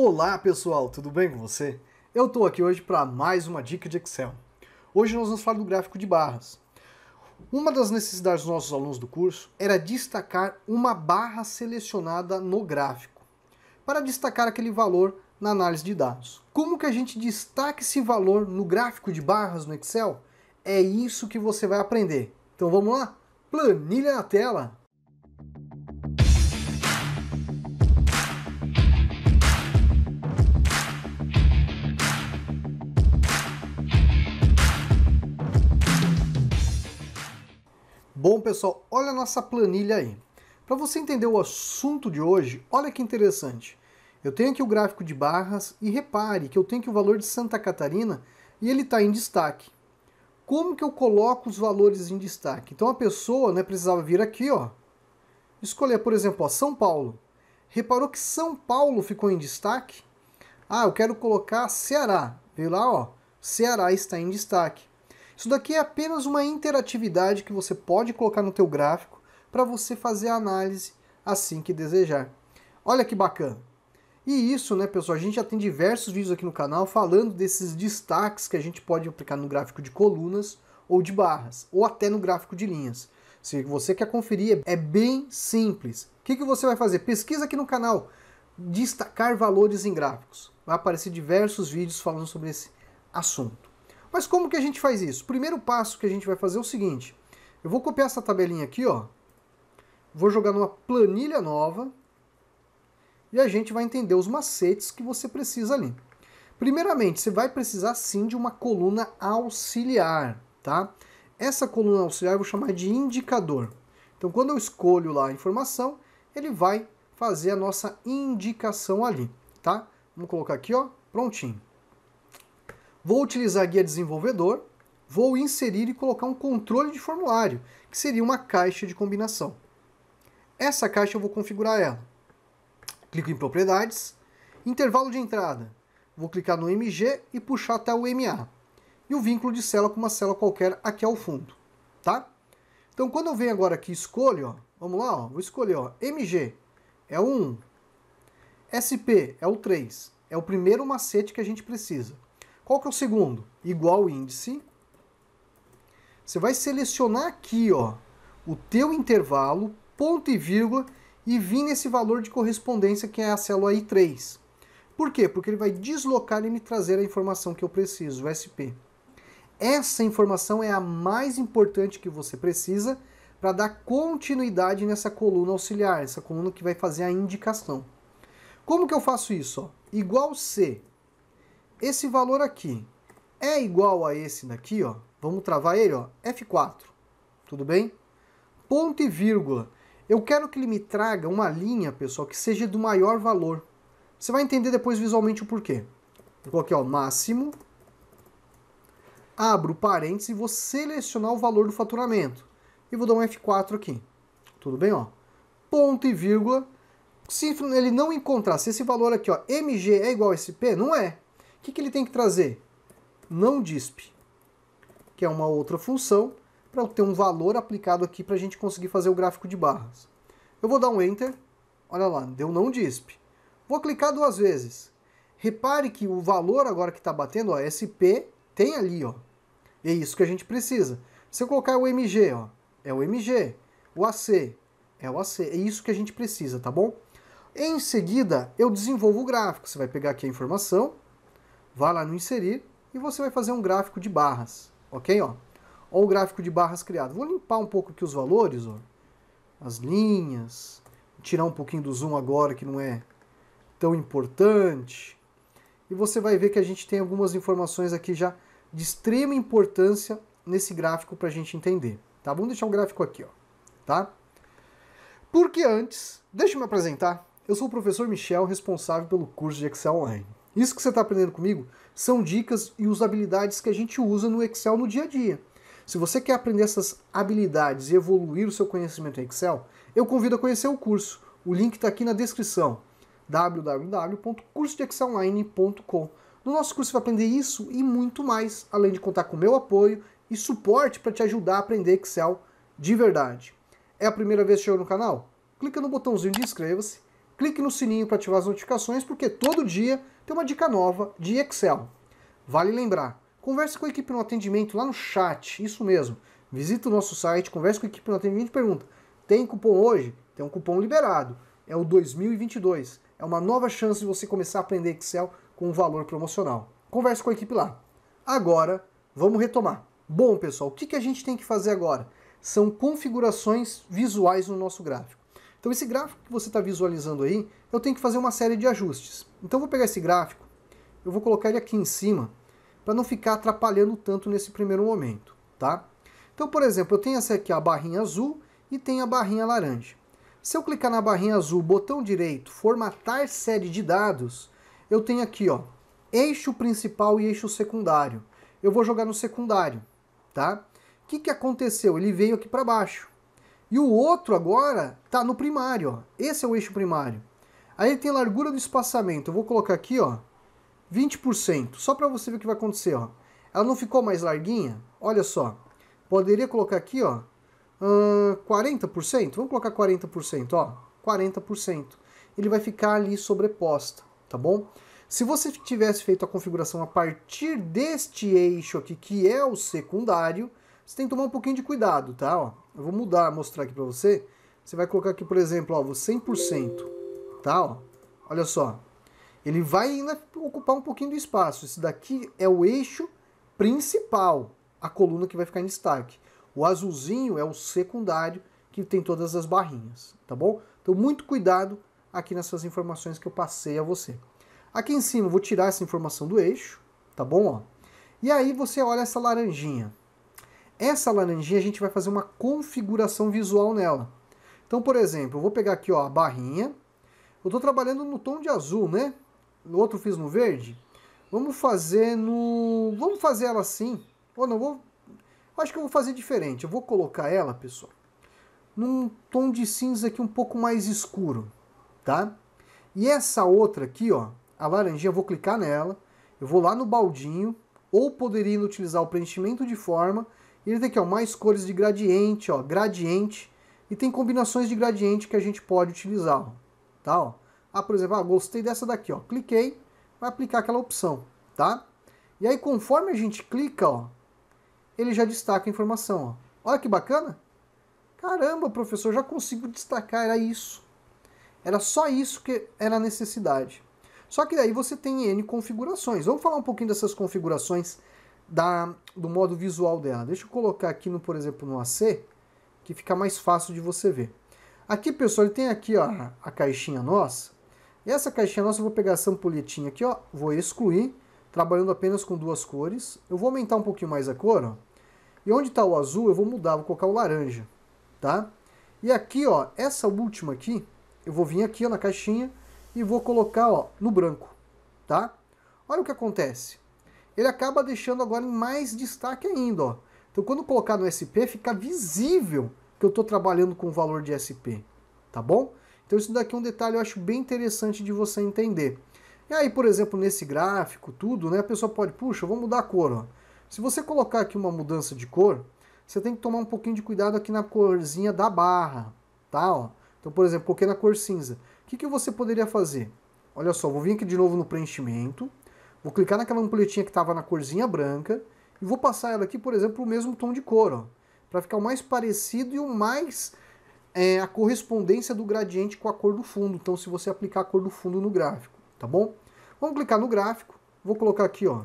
Olá pessoal, tudo bem com você? Eu estou aqui hoje para mais uma dica de Excel. Hoje nós vamos falar do gráfico de barras. Uma das necessidades dos nossos alunos do curso era destacar uma barra selecionada no gráfico, para destacar aquele valor na análise de dados. Como que a gente destaca esse valor no gráfico de barras no Excel? É isso que você vai aprender. Então vamos lá? Planilha na tela! Bom, pessoal, olha a nossa planilha aí. Para você entender o assunto de hoje, olha que interessante. Eu tenho aqui o gráfico de barras e repare que eu tenho aqui o valor de Santa Catarina e ele está em destaque. Como que eu coloco os valores em destaque? Então a pessoa né, precisava vir aqui, ó, escolher, por exemplo, ó, São Paulo. Reparou que São Paulo ficou em destaque? Ah, eu quero colocar Ceará. Veio lá, ó, Ceará está em destaque. Isso daqui é apenas uma interatividade que você pode colocar no teu gráfico para você fazer a análise assim que desejar. Olha que bacana! E isso, né, pessoal, a gente já tem diversos vídeos aqui no canal falando desses destaques que a gente pode aplicar no gráfico de colunas ou de barras, ou até no gráfico de linhas. Se você quer conferir, é bem simples. O que, que você vai fazer? Pesquisa aqui no canal, destacar valores em gráficos. Vai aparecer diversos vídeos falando sobre esse assunto. Mas como que a gente faz isso? O primeiro passo que a gente vai fazer é o seguinte. Eu vou copiar essa tabelinha aqui, ó. Vou jogar numa planilha nova. E a gente vai entender os macetes que você precisa ali. Primeiramente, você vai precisar sim de uma coluna auxiliar, tá? Essa coluna auxiliar eu vou chamar de indicador. Então, quando eu escolho lá a informação, ele vai fazer a nossa indicação ali, tá? Vamos colocar aqui, ó, prontinho. Vou utilizar a guia desenvolvedor, vou inserir e colocar um controle de formulário, que seria uma caixa de combinação. Essa caixa eu vou configurar ela. Clico em propriedades, intervalo de entrada. Vou clicar no MG e puxar até o MA. E o vínculo de célula com uma célula qualquer aqui ao fundo, tá? Então quando eu venho agora aqui escolho, ó, vamos lá, ó, vou escolher, ó, MG é, é o 1, SP é o 3, é o primeiro macete que a gente precisa. Qual que é o segundo? Igual índice. Você vai selecionar aqui, ó, o teu intervalo, ponto e vírgula, e vir nesse valor de correspondência que é a célula I3. Por quê? Porque ele vai deslocar e me trazer a informação que eu preciso, o SP. Essa informação é a mais importante que você precisa para dar continuidade nessa coluna auxiliar, essa coluna que vai fazer a indicação. Como que eu faço isso? Ó? Igual C esse valor aqui é igual a esse daqui, ó. Vamos travar ele, ó, F4. Tudo bem? Ponto e vírgula. Eu quero que ele me traga uma linha, pessoal, que seja do maior valor. Você vai entender depois visualmente o porquê. Eu coloquei, ó, máximo. Abro parênteses e vou selecionar o valor do faturamento. E vou dar um F4 aqui. Tudo bem, ó? Ponto e vírgula. Se ele não encontrar, se esse valor aqui, ó, MG é igual a SP, não é. O que, que ele tem que trazer? Não disp, que é uma outra função, para ter um valor aplicado aqui para a gente conseguir fazer o gráfico de barras. Eu vou dar um Enter, olha lá, deu não disp. Vou clicar duas vezes. Repare que o valor agora que está batendo, ó, SP, tem ali, ó. É isso que a gente precisa. Se eu colocar o MG, ó, é o MG. O AC é o AC. É isso que a gente precisa, tá bom? Em seguida, eu desenvolvo o gráfico. Você vai pegar aqui a informação, Vá lá no inserir e você vai fazer um gráfico de barras, ok? Ó, ó o gráfico de barras criado. Vou limpar um pouco aqui os valores, ó, as linhas, tirar um pouquinho do zoom agora que não é tão importante. E você vai ver que a gente tem algumas informações aqui já de extrema importância nesse gráfico para a gente entender. Tá? Vamos deixar o gráfico aqui, ó, tá? Porque antes, deixa eu me apresentar. Eu sou o professor Michel, responsável pelo curso de Excel Online. Isso que você está aprendendo comigo são dicas e usabilidades que a gente usa no Excel no dia a dia. Se você quer aprender essas habilidades e evoluir o seu conhecimento em Excel, eu convido a conhecer o curso. O link está aqui na descrição www.cursodeexcelonline.com. No nosso curso você vai aprender isso e muito mais, além de contar com meu apoio e suporte para te ajudar a aprender Excel de verdade. É a primeira vez que chegou no canal? Clica no botãozinho de inscreva-se, clique no sininho para ativar as notificações, porque todo dia tem uma dica nova de Excel. Vale lembrar, converse com a equipe no atendimento lá no chat, isso mesmo. Visita o nosso site, converse com a equipe no atendimento e pergunta: tem cupom hoje? Tem um cupom liberado. É o 2022. É uma nova chance de você começar a aprender Excel com um valor promocional. Converse com a equipe lá. Agora, vamos retomar. Bom, pessoal, o que a gente tem que fazer agora? São configurações visuais no nosso gráfico. Então esse gráfico que você está visualizando aí, eu tenho que fazer uma série de ajustes. Então eu vou pegar esse gráfico, eu vou colocar ele aqui em cima, para não ficar atrapalhando tanto nesse primeiro momento, tá? Então, por exemplo, eu tenho essa aqui a barrinha azul e tem a barrinha laranja. Se eu clicar na barrinha azul, botão direito, formatar série de dados, eu tenho aqui, ó, eixo principal e eixo secundário. Eu vou jogar no secundário, tá? O que, que aconteceu? Ele veio aqui para baixo. E o outro agora está no primário. Ó. Esse é o eixo primário. Aí ele tem largura do espaçamento. Eu vou colocar aqui, ó, 20%. Só para você ver o que vai acontecer, ó. Ela não ficou mais larguinha? Olha só. Poderia colocar aqui, ó, uh, 40%. Vamos colocar 40%, ó. 40%. Ele vai ficar ali sobreposta, tá bom? Se você tivesse feito a configuração a partir deste eixo aqui, que é o secundário, você tem que tomar um pouquinho de cuidado, tá? Ó, eu vou mudar, mostrar aqui para você. Você vai colocar aqui, por exemplo, ó, 100%, tá? Ó, olha só. Ele vai ainda ocupar um pouquinho do espaço. Esse daqui é o eixo principal, a coluna que vai ficar em destaque. O azulzinho é o secundário, que tem todas as barrinhas, tá bom? Então, muito cuidado aqui nessas informações que eu passei a você. Aqui em cima, vou tirar essa informação do eixo, tá bom? Ó. E aí você olha essa laranjinha. Essa laranjinha a gente vai fazer uma configuração visual nela. Então, por exemplo, eu vou pegar aqui ó, a barrinha. Eu estou trabalhando no tom de azul, né? No outro fiz no verde. Vamos fazer no... Vamos fazer ela assim. Ou não, vou... Acho que eu vou fazer diferente. Eu vou colocar ela, pessoal, num tom de cinza aqui um pouco mais escuro, tá? E essa outra aqui, ó, a laranjinha, eu vou clicar nela. Eu vou lá no baldinho. Ou poderia utilizar o preenchimento de forma ele tem aqui ó, mais cores de gradiente, ó, gradiente. E tem combinações de gradiente que a gente pode utilizar. Ó, tá, ó. Ah, por exemplo, ah, gostei dessa daqui, ó. Cliquei, vai aplicar aquela opção, tá? E aí, conforme a gente clica, ó, ele já destaca a informação, ó. Olha que bacana! Caramba, professor, já consigo destacar, era isso. Era só isso que era a necessidade. Só que daí você tem N configurações. Vamos falar um pouquinho dessas configurações da, do modo visual dela. Deixa eu colocar aqui, no, por exemplo, no AC, que fica mais fácil de você ver. Aqui, pessoal, ele tem aqui ó, a caixinha nossa. E essa caixinha nossa, eu vou pegar essa ampulhetinha aqui, ó, vou excluir, trabalhando apenas com duas cores. Eu vou aumentar um pouquinho mais a cor, ó. E onde está o azul, eu vou mudar, vou colocar o laranja, tá? E aqui, ó, essa última aqui, eu vou vir aqui ó, na caixinha e vou colocar ó, no branco, tá? Olha o que acontece ele acaba deixando agora em mais destaque ainda. Ó. Então, quando colocar no SP, fica visível que eu estou trabalhando com o valor de SP, tá bom? Então, isso daqui é um detalhe eu acho bem interessante de você entender. E aí, por exemplo, nesse gráfico, tudo, né? A pessoa pode, puxa, eu vou mudar a cor, ó. Se você colocar aqui uma mudança de cor, você tem que tomar um pouquinho de cuidado aqui na corzinha da barra, tá? Ó. Então, por exemplo, coloquei na cor cinza. O que, que você poderia fazer? Olha só, vou vir aqui de novo no preenchimento. Vou clicar naquela ampulhetinha que estava na corzinha branca e vou passar ela aqui, por exemplo, o mesmo tom de cor, para ficar o mais parecido e o mais é, a correspondência do gradiente com a cor do fundo. Então, se você aplicar a cor do fundo no gráfico, tá bom? Vamos clicar no gráfico, vou colocar aqui, ó,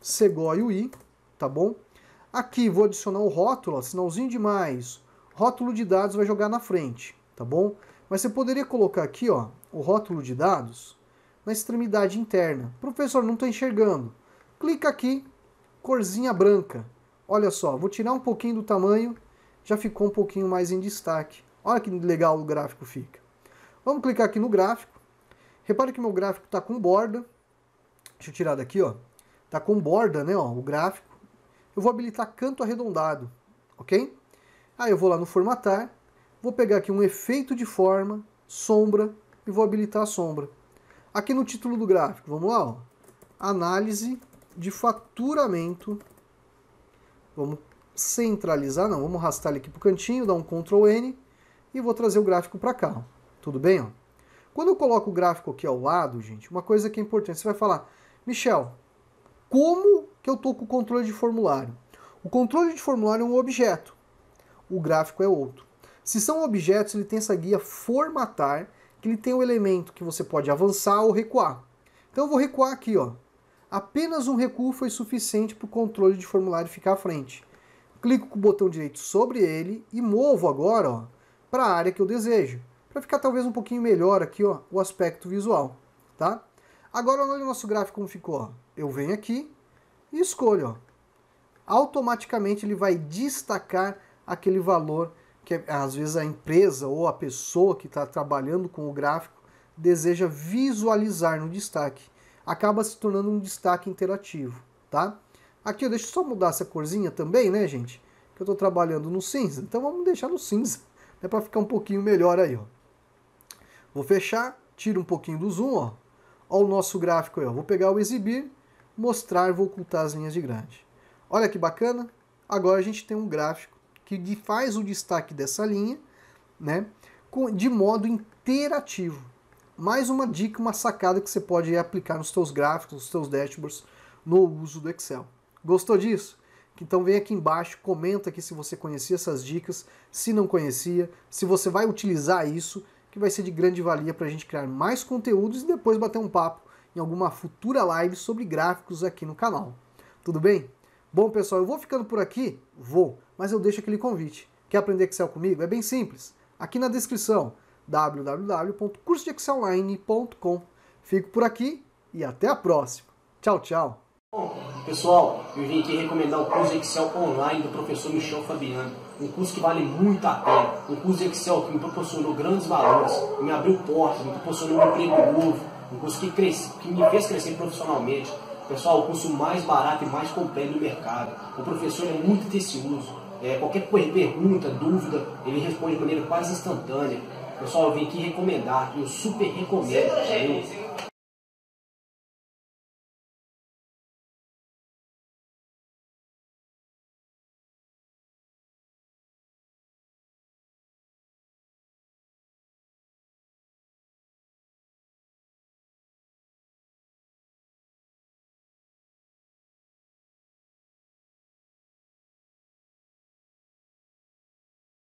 Segói UI, tá bom? Aqui vou adicionar o rótulo, ó, sinalzinho de mais, rótulo de dados vai jogar na frente, tá bom? Mas você poderia colocar aqui, ó, o rótulo de dados, na extremidade interna. Professor, não estou enxergando. Clica aqui, corzinha branca. Olha só, vou tirar um pouquinho do tamanho, já ficou um pouquinho mais em destaque. Olha que legal o gráfico fica. Vamos clicar aqui no gráfico. Repare que meu gráfico está com borda. Deixa eu tirar daqui, ó. Está com borda, né, ó, o gráfico. Eu vou habilitar canto arredondado, ok? Aí eu vou lá no formatar, vou pegar aqui um efeito de forma, sombra, e vou habilitar a sombra. Aqui no título do gráfico, vamos lá. Ó. Análise de faturamento. Vamos centralizar, não, vamos arrastar ele aqui para o cantinho, dar um Ctrl N e vou trazer o gráfico para cá. Ó. Tudo bem? Ó? Quando eu coloco o gráfico aqui ao lado, gente, uma coisa que é importante, você vai falar, Michel, como que eu estou com o controle de formulário? O controle de formulário é um objeto, o gráfico é outro. Se são objetos, ele tem essa guia formatar, que ele tem o um elemento que você pode avançar ou recuar. Então eu vou recuar aqui, ó. Apenas um recuo foi suficiente para o controle de formulário ficar à frente. Clico com o botão direito sobre ele e movo agora, ó, para a área que eu desejo, para ficar talvez um pouquinho melhor aqui, ó, o aspecto visual, tá? Agora olha o nosso gráfico como ficou, ó. Eu venho aqui e escolho, ó. Automaticamente ele vai destacar aquele valor que é, às vezes a empresa ou a pessoa que está trabalhando com o gráfico deseja visualizar no destaque. Acaba se tornando um destaque interativo, tá? Aqui, eu deixo só mudar essa corzinha também, né, gente? Que eu estou trabalhando no cinza, então vamos deixar no cinza, né, para ficar um pouquinho melhor aí, ó. Vou fechar, tiro um pouquinho do zoom, ó. ó o nosso gráfico aí, ó. Vou pegar o exibir, mostrar, vou ocultar as linhas de grade. Olha que bacana, agora a gente tem um gráfico que faz o destaque dessa linha, né, de modo interativo. Mais uma dica, uma sacada que você pode aplicar nos seus gráficos, nos seus dashboards, no uso do Excel. Gostou disso? Então vem aqui embaixo, comenta aqui se você conhecia essas dicas, se não conhecia, se você vai utilizar isso, que vai ser de grande valia para a gente criar mais conteúdos e depois bater um papo em alguma futura live sobre gráficos aqui no canal. Tudo bem? Bom, pessoal, eu vou ficando por aqui. Vou mas eu deixo aquele convite. Quer aprender Excel comigo? É bem simples. Aqui na descrição, www.cursodeexcelonline.com. Fico por aqui e até a próxima. Tchau, tchau. Bom, pessoal, eu vim aqui recomendar o curso Excel online do professor Michel Fabiano. Um curso que vale muito a pena. Um curso Excel que me proporcionou grandes valores, me abriu portas, me proporcionou um emprego novo. Um curso que, cresce, que me fez crescer profissionalmente. Pessoal, o curso mais barato e mais completo do mercado. O professor é muito tecioso é, qualquer coisa, pergunta, dúvida, ele responde de maneira quase instantânea. Pessoal, eu vim aqui recomendar, eu super recomendo.